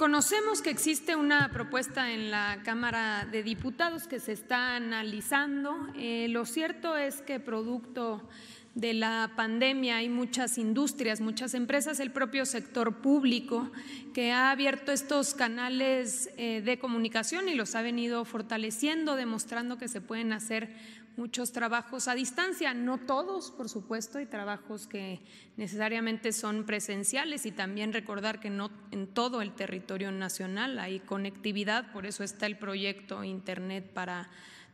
conocemos que existe una propuesta en la Cámara de Diputados que se está analizando. Eh, lo cierto es que producto de la pandemia hay muchas industrias, muchas empresas, el propio sector público que ha abierto estos canales eh, de comunicación y los ha venido fortaleciendo, demostrando que se pueden hacer muchos trabajos a distancia, no todos, por supuesto, hay trabajos que necesariamente son presenciales y también recordar que no en todo el territorio nacional. Hay conectividad, por eso está el proyecto Internet para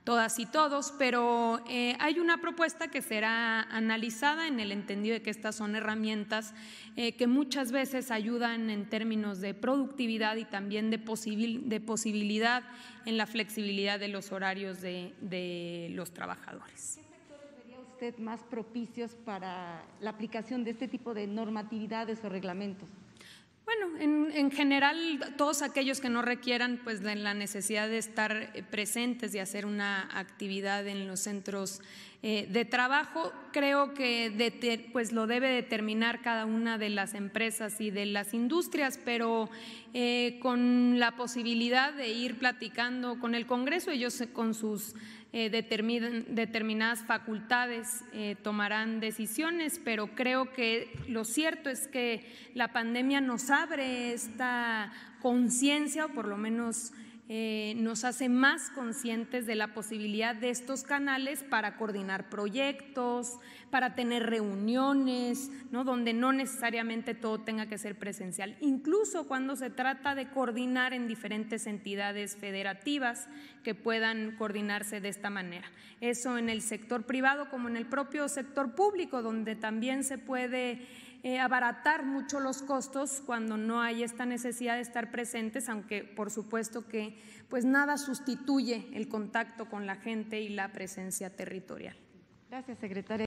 todas y todos, pero eh, hay una propuesta que será analizada en el entendido de que estas son herramientas eh, que muchas veces ayudan en términos de productividad y también de, de posibilidad en la flexibilidad de los horarios de, los trabajadores. ¿Qué sectores vería usted más propicios para la aplicación de este tipo de normatividades o reglamentos? Bueno, en, en, general todos aquellos que no requieran pues la necesidad de estar eh, presentes y hacer una actividad en los centros eh, de trabajo, creo que pues lo debe determinar cada una de las empresas y de las industrias, pero eh, con la posibilidad de ir platicando con el Congreso, ellos con sus eh, determinadas facultades eh, tomarán decisiones, pero creo que lo cierto es que la pandemia nos abre esta conciencia, o por lo menos eh, nos hace más conscientes de la posibilidad de estos canales para coordinar proyectos, para tener reuniones, ¿no? donde no necesariamente todo tenga que ser presencial, incluso cuando se trata de coordinar en diferentes entidades federativas que puedan coordinarse de esta manera. Eso en el sector privado como en el propio sector público, donde también se puede eh, abaratar mucho los costos cuando no hay esta necesidad de estar presentes, aunque por supuesto que pues nada sustituye el contacto con la gente y la presencia territorial. Gracias, secretaria.